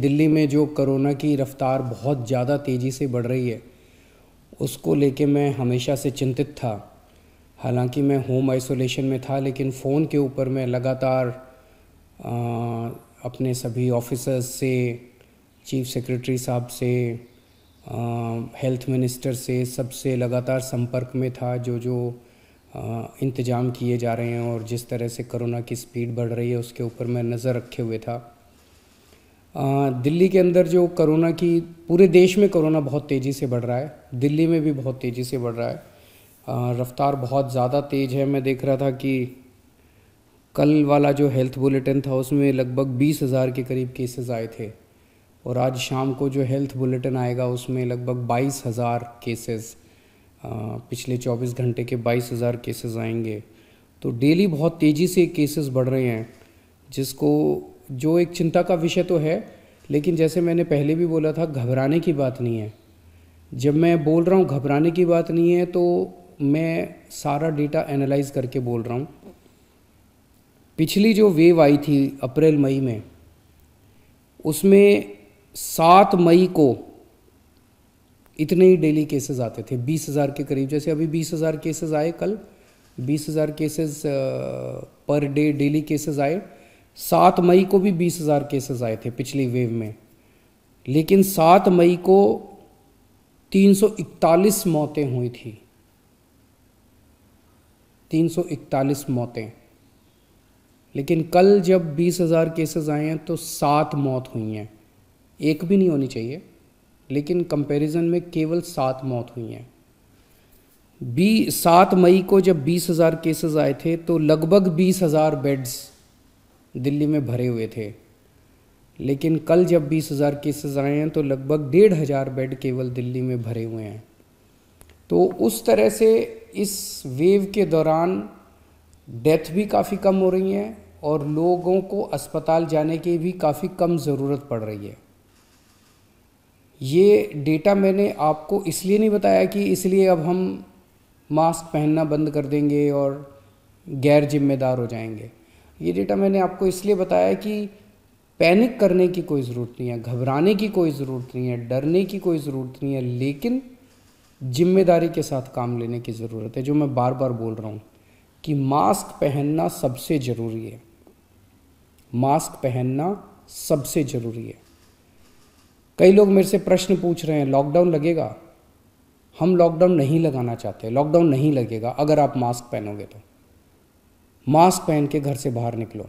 दिल्ली में जो कोरोना की रफ़्तार बहुत ज़्यादा तेज़ी से बढ़ रही है उसको लेके मैं हमेशा से चिंतित था हालांकि मैं होम आइसोलेशन में था लेकिन फ़ोन के ऊपर मैं लगातार आ, अपने सभी ऑफिसर्स से चीफ सेक्रेटरी साहब से आ, हेल्थ मिनिस्टर से सबसे लगातार संपर्क में था जो जो इंतज़ाम किए जा रहे हैं और जिस तरह से कोरोना की स्पीड बढ़ रही है उसके ऊपर मैं नज़र रखे हुए था दिल्ली के अंदर जो कोरोना की पूरे देश में कोरोना बहुत तेज़ी से बढ़ रहा है दिल्ली में भी बहुत तेज़ी से बढ़ रहा है रफ्तार बहुत ज़्यादा तेज़ है मैं देख रहा था कि कल वाला जो हेल्थ बुलेटिन था उसमें लगभग बीस हज़ार के करीब केसेस आए थे और आज शाम को जो हेल्थ बुलेटिन आएगा उसमें लगभग बाईस हज़ार केसेस पिछले चौबीस घंटे के बाईस हज़ार केसेस आएंगे तो डेली बहुत तेज़ी से केसेस बढ़ रहे हैं जिसको जो एक चिंता का विषय तो है लेकिन जैसे मैंने पहले भी बोला था घबराने की बात नहीं है जब मैं बोल रहा हूँ घबराने की बात नहीं है तो मैं सारा डेटा एनालाइज करके बोल रहा हूँ पिछली जो वेव आई थी अप्रैल मई में उसमें सात मई को इतने ही डेली केसेस आते थे बीस हज़ार के करीब जैसे अभी बीस हज़ार केसेस आए कल बीस हज़ार cases per day daily cases आए सात मई को भी बीस हज़ार केसेस आए थे पिछली वेव में लेकिन सात मई को 341 मौतें हुई थी 341 मौतें लेकिन कल जब 20,000 केसेज आए हैं तो सात मौत हुई हैं एक भी नहीं होनी चाहिए लेकिन कंपैरिजन में केवल सात मौत हुई हैं बी सात मई को जब 20,000 केसेज आए थे तो लगभग 20,000 बेड्स दिल्ली में भरे हुए थे लेकिन कल जब बीस हज़ार केसेस आए हैं तो लगभग डेढ़ हज़ार बेड केवल दिल्ली में भरे हुए हैं तो उस तरह से इस वेव के दौरान डेथ भी काफ़ी कम हो रही हैं और लोगों को अस्पताल जाने की भी काफ़ी कम ज़रूरत पड़ रही है ये डेटा मैंने आपको इसलिए नहीं बताया कि इसलिए अब हम मास्क पहनना बंद कर देंगे और गैर जिम्मेदार हो जाएंगे ये डेटा मैंने आपको इसलिए बताया कि पैनिक करने की कोई ज़रूरत नहीं है घबराने की कोई ज़रूरत नहीं है डरने की कोई ज़रूरत नहीं है लेकिन जिम्मेदारी के साथ काम लेने की ज़रूरत है जो मैं बार बार बोल रहा हूँ कि मास्क पहनना सबसे ज़रूरी है मास्क पहनना सबसे ज़रूरी है कई लोग मेरे से प्रश्न पूछ रहे हैं लॉकडाउन लगेगा हम लॉकडाउन नहीं लगाना चाहते लॉकडाउन नहीं लगेगा अगर आप मास्क पहनोगे तो मास्क पहन के घर से बाहर निकलो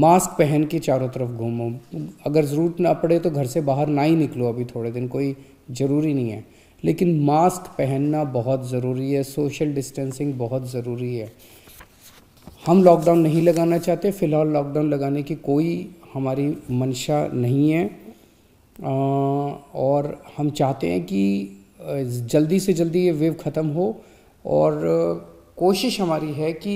मास्क पहन के चारों तरफ घूमो अगर ज़रूरत ना पड़े तो घर से बाहर ना ही निकलो अभी थोड़े दिन कोई ज़रूरी नहीं है लेकिन मास्क पहनना बहुत ज़रूरी है सोशल डिस्टेंसिंग बहुत ज़रूरी है हम लॉकडाउन नहीं लगाना चाहते फ़िलहाल लॉकडाउन लगाने की कोई हमारी मंशा नहीं है और हम चाहते हैं कि जल्दी से जल्दी ये वेव ख़त्म हो और कोशिश हमारी है कि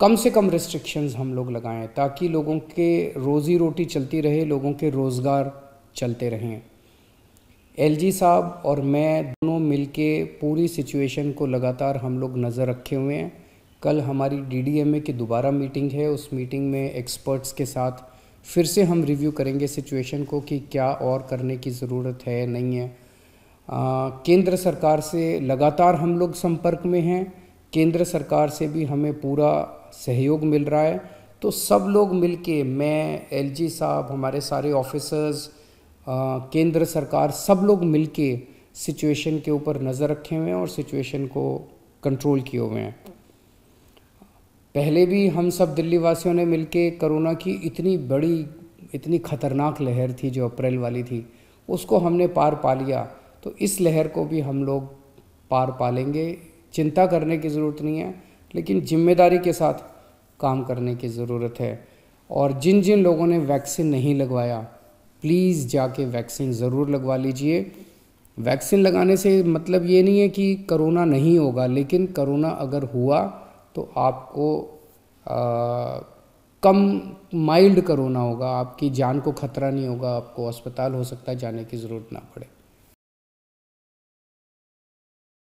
कम से कम रिस्ट्रिक्शंस हम लोग लगाएं ताकि लोगों के रोज़ी रोटी चलती रहे लोगों के रोज़गार चलते रहें एलजी साहब और मैं दोनों मिलके पूरी सिचुएशन को लगातार हम लोग नज़र रखे हुए हैं कल हमारी डीडीएमए की दोबारा मीटिंग है उस मीटिंग में एक्सपर्ट्स के साथ फिर से हम रिव्यू करेंगे सिचुएशन को कि क्या और करने की ज़रूरत है नहीं है आ, केंद्र सरकार से लगातार हम लोग संपर्क में हैं केंद्र सरकार से भी हमें पूरा सहयोग मिल रहा है तो सब लोग मिल के मैं एलजी साहब हमारे सारे ऑफिसर्स केंद्र सरकार सब लोग मिल के सिचुएशन के ऊपर नज़र रखे हुए हैं और सिचुएशन को कंट्रोल किए हुए हैं पहले भी हम सब दिल्ली वासियों ने मिलके कोरोना की इतनी बड़ी इतनी खतरनाक लहर थी जो अप्रैल वाली थी उसको हमने पार पा लिया तो इस लहर को भी हम लोग पार पा लेंगे चिंता करने की ज़रूरत नहीं है लेकिन जिम्मेदारी के साथ काम करने की ज़रूरत है और जिन जिन लोगों ने वैक्सीन नहीं लगवाया प्लीज़ जाके वैक्सीन ज़रूर लगवा लीजिए वैक्सीन लगाने से मतलब ये नहीं है कि करोना नहीं होगा लेकिन करोना अगर हुआ तो आपको आ, कम माइल्ड करोना होगा आपकी जान को खतरा नहीं होगा आपको अस्पताल हो सकता है जाने की ज़रूरत ना पड़े